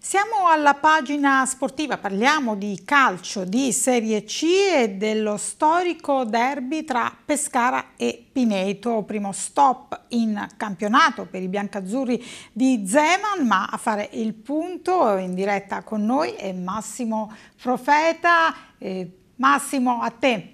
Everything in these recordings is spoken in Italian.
Siamo alla pagina sportiva, parliamo di calcio di Serie C e dello storico derby tra Pescara e Pineto, primo stop in campionato per i biancazzurri di Zeman, ma a fare il punto in diretta con noi è Massimo Profeta. Eh, Massimo, a te.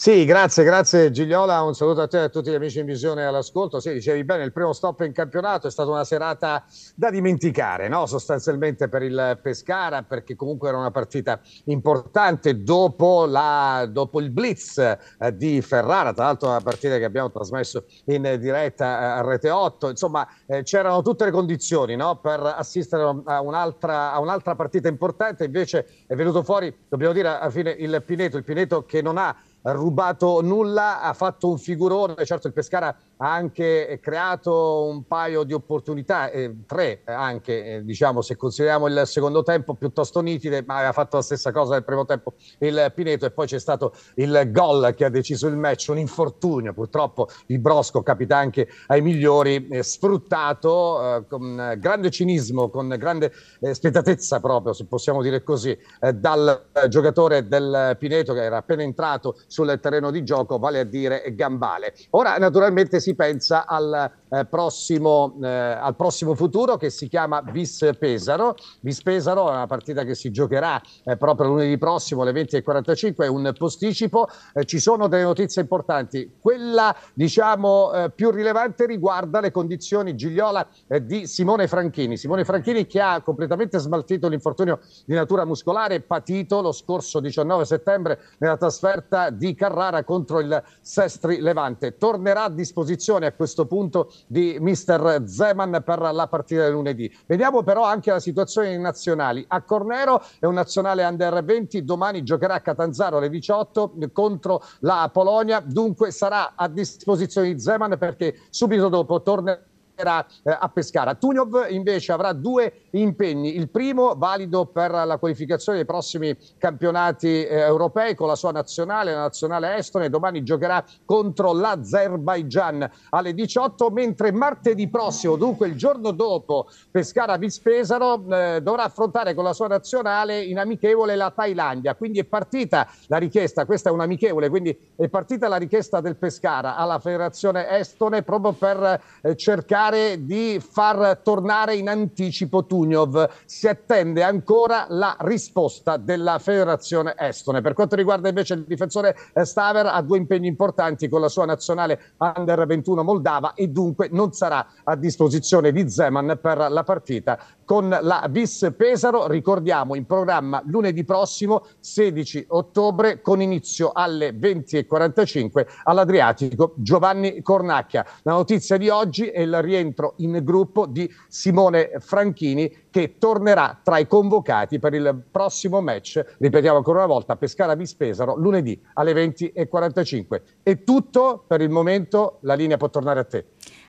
Sì, grazie, grazie Gigliola, un saluto a te e a tutti gli amici in visione all'ascolto. Sì, dicevi bene, il primo stop in campionato è stata una serata da dimenticare, no? sostanzialmente per il Pescara, perché comunque era una partita importante dopo, la, dopo il blitz eh, di Ferrara, tra l'altro una partita che abbiamo trasmesso in diretta eh, a Rete 8, insomma eh, c'erano tutte le condizioni no? per assistere a un'altra, a un'altra partita importante, invece è venuto fuori, dobbiamo dire, a fine il Pineto, il Pineto che non ha rubato nulla, ha fatto un figurone, certo il Pescara anche eh, creato un paio di opportunità, eh, tre eh, anche, eh, diciamo, se consideriamo il secondo tempo piuttosto nitide, ma aveva fatto la stessa cosa nel primo tempo il Pineto e poi c'è stato il gol che ha deciso il match, un infortunio, purtroppo il Brosco capita anche ai migliori, eh, sfruttato eh, con grande cinismo, con grande spietatezza proprio, se possiamo dire così, dal giocatore del Pineto che era appena entrato sul terreno di gioco, vale a dire Gambale. Ora naturalmente si si pensa al, eh, prossimo, eh, al prossimo, futuro che si chiama Vis Pesaro. Vis Pesaro è una partita che si giocherà eh, proprio lunedì prossimo alle 20.45, è un posticipo. Eh, ci sono delle notizie importanti. Quella diciamo eh, più rilevante riguarda le condizioni Gigliola eh, di Simone Franchini. Simone Franchini che ha completamente smaltito l'infortunio di natura muscolare patito lo scorso 19 settembre nella trasferta di Carrara contro il Sestri Levante. Tornerà a disposizione condizioni a questo punto di mister Zeman per la partita di lunedì. Vediamo però anche la situazione in nazionali. A Cornero è un nazionale under 20, domani giocherà a Catanzaro alle 18 contro la Polonia, dunque sarà a disposizione di Zeman perché subito dopo tornerà giocherà eh, a Pescara. Tuniov invece avrà due impegni, il primo valido per la qualificazione dei prossimi campionati eh, europei con la sua nazionale, la nazionale estone, domani giocherà contro l'Azerbaigian alle 18, mentre martedì prossimo, dunque il giorno dopo Pescara-Vispesaro, eh, dovrà affrontare con la sua nazionale in amichevole la Thailandia, quindi è partita la richiesta, questa è un amichevole, quindi è partita la richiesta del Pescara alla federazione estone proprio per eh, cercare cercare di far tornare in anticipo Tuniov. Si attende ancora la risposta della federazione estone. Per quanto riguarda invece il difensore eh, Staver, ha due impegni importanti con la sua nazionale under 21 moldava e dunque non sarà a disposizione di Zeman per la partita con la Vis Pesaro. Ricordiamo in programma lunedì prossimo 16 ottobre con inizio alle 20.45 all'Adriatico Giovanni Cornacchia. La notizia di oggi è il rientro rientro in gruppo di Simone Franchini che tornerà tra i convocati per il prossimo match, ripetiamo ancora una volta, Pescara Vispesaro lunedì alle 20.45. È tutto per il momento, la linea può tornare a te.